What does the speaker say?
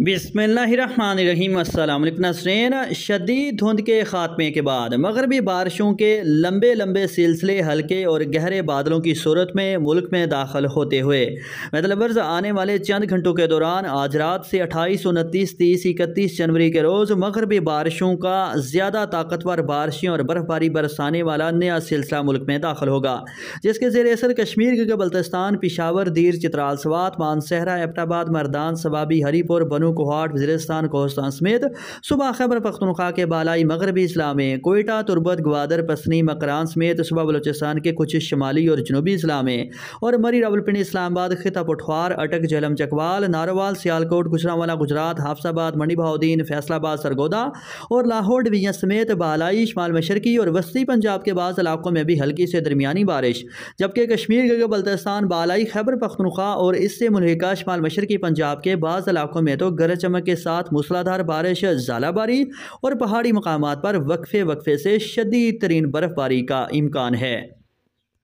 बिसमीम असलमसनैन शदीद धुंध के ख़ात्मे के बाद मगरबी बारिशों के लंबे लंबे सिलसिले हल्के और गहरे बादलों की सूरत में मुल्क में दाखिल होते हुए मतलबर्ज आने वाले चंद घंटों के दौरान आज रात से अट्ठाईस उनतीस तीस इकतीस जनवरी के रोज़ मगरबी बारिशों का ज़्यादा ताकतवर बारिशें और बर्फ़बारी बरसाने वाला नया सिलसिला मुल्क में दाखिल होगा जिसके जेर असर कश्मीर के बल्तस्तान पिशावर दीर चित्राल सवात मानसहरा एबटाबाद मरदान सबाबी हरीपुर बानो कोहाट वजरस्तान कोहस्तान समेत सुबह खैबर पख्तनख्वा के बालाई मगरबी इस्लाम में कोयटा तुरबत ग्वादर पसनी मकरान समेत सुबह बलोचिस्तान के कुछ शुमाली और जनूबी इस्लाम में और मरी रावलपिंडी इस्लामाबाद खिता पठवार अटक जलम चकवाल नारोवाल सियालकोट गुजरावाला गुजरात हाफसाबाद मंडी बहाउद्दीन फैसलाबाद सरगोदा और लाहौर डिवीजन समेत बालाई शमाल मशरकी और वस्ती पंजाब के बाद इलाकों में भी हल्की से दरमियानी बारिश जबकि कश्मीर गगे बल्तिस्तान बालाई खैबर पख्तनख्वा और इससे मुलहिका शमाल मशरकी पंजाब के बाद इलाकों में तो गरज चमक के साथ मूसलाधार बारिश झालाबारी और पहाड़ी मकाम पर वक्फे वक्फे से शदीद तरीन बर्फबारी का इम्कान है